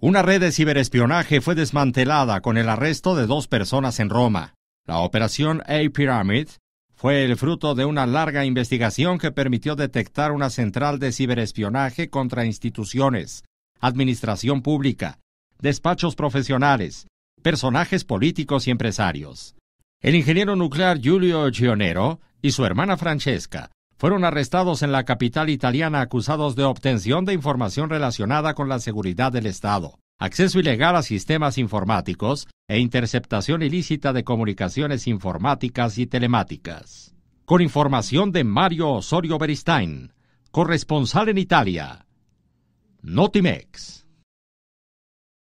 Una red de ciberespionaje fue desmantelada con el arresto de dos personas en Roma. La operación A-Pyramid fue el fruto de una larga investigación que permitió detectar una central de ciberespionaje contra instituciones, administración pública, despachos profesionales, personajes políticos y empresarios. El ingeniero nuclear Giulio Gionero y su hermana Francesca fueron arrestados en la capital italiana acusados de obtención de información relacionada con la seguridad del Estado, acceso ilegal a sistemas informáticos e interceptación ilícita de comunicaciones informáticas y telemáticas. Con información de Mario Osorio Beristain, corresponsal en Italia. Notimex.